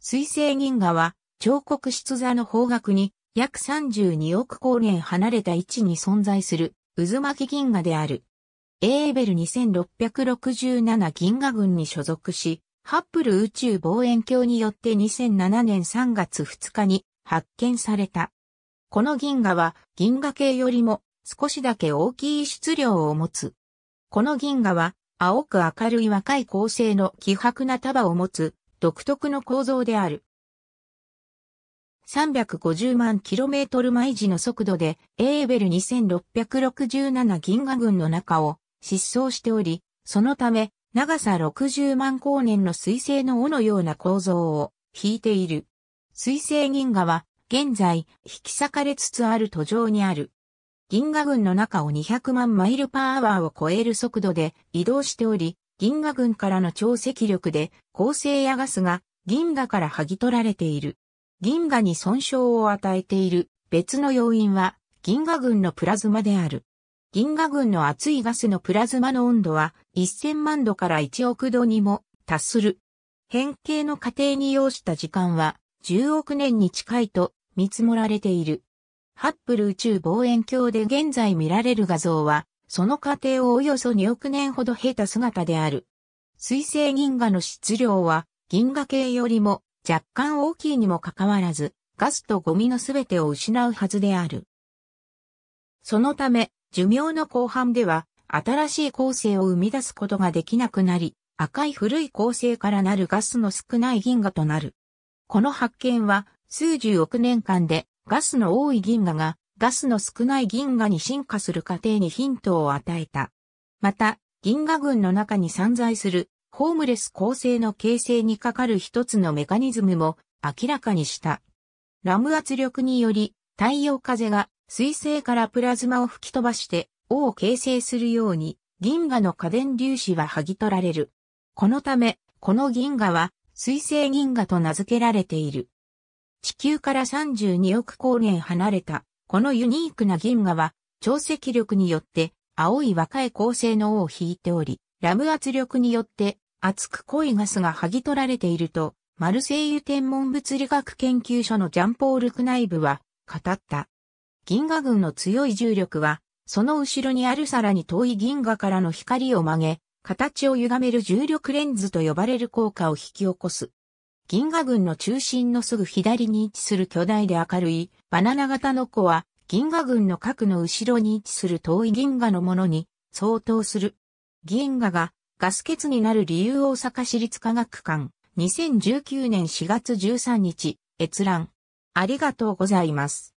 水星銀河は、彫刻室座の方角に約32億光年離れた位置に存在する渦巻銀河である。エーベル2667銀河群に所属し、ハッブル宇宙望遠鏡によって2007年3月2日に発見された。この銀河は銀河系よりも少しだけ大きい質量を持つ。この銀河は青く明るい若い恒星の希薄な束を持つ独特の構造である。350万 km 毎時の速度で、エーベル2667銀河群の中を疾走しており、そのため、長さ60万光年の水星の尾のような構造を引いている。水星銀河は、現在、引き裂かれつつある途上にある。銀河群の中を200万マイルパーアワーを超える速度で移動しており、銀河軍からの超積力で恒星やガスが銀河から剥ぎ取られている。銀河に損傷を与えている別の要因は銀河群のプラズマである。銀河群の熱いガスのプラズマの温度は1000万度から1億度にも達する。変形の過程に要した時間は10億年に近いと見積もられている。ハッブル宇宙望遠鏡で現在見られる画像はその過程をおよそ2億年ほど経た姿である。水星銀河の質量は銀河系よりも若干大きいにもかかわらず、ガスとゴミのすべてを失うはずである。そのため、寿命の後半では、新しい構成を生み出すことができなくなり、赤い古い構成からなるガスの少ない銀河となる。この発見は、数十億年間でガスの多い銀河がガスの少ない銀河に進化する過程にヒントを与えた。また、銀河群の中に散在するホームレス構成の形成にかかる一つのメカニズムも明らかにした。ラム圧力により太陽風が水星からプラズマを吹き飛ばして王を形成するように銀河の家電粒子は剥ぎ取られる。このため、この銀河は水星銀河と名付けられている。地球から32億光年離れたこのユニークな銀河は、潮汐力によって青い若い恒星の尾を引いており、ラム圧力によって熱く濃いガスが剥ぎ取られていると、マルセイユ天文物理学研究所のジャンポール・クナイブは語った。銀河群の強い重力は、その後ろにあるさらに遠い銀河からの光を曲げ、形を歪める重力レンズと呼ばれる効果を引き起こす。銀河群の中心のすぐ左に位置する巨大で明るいバナナ型の子は銀河群の核の後ろに位置する遠い銀河のものに相当する。銀河がガス欠になる理由大阪市立科学館2019年4月13日閲覧ありがとうございます。